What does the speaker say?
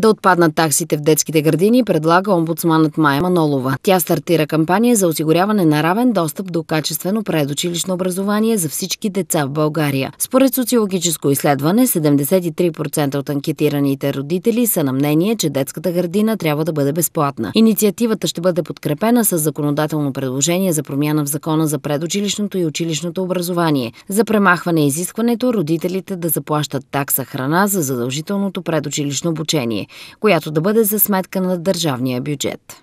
да отпаднат таксите в детските градини, предлага омбудсманът Майя Манолова. Тя стартира кампания за осигуряване на равен достъп до качествено предучилищно образование за всички деца в България. Според социологическо изследване, 73% от анкетираните родители са на мнение, че детската градина трябва да бъде безплатна. Инициативата ще бъде подкрепена с законодателно предложение за промяна в закона за предучилищното и училищното образование, за премахване изискването родителите да заплащат такса храна за задължителното предучилищно обучение която да бъде за сметка на държавния бюджет.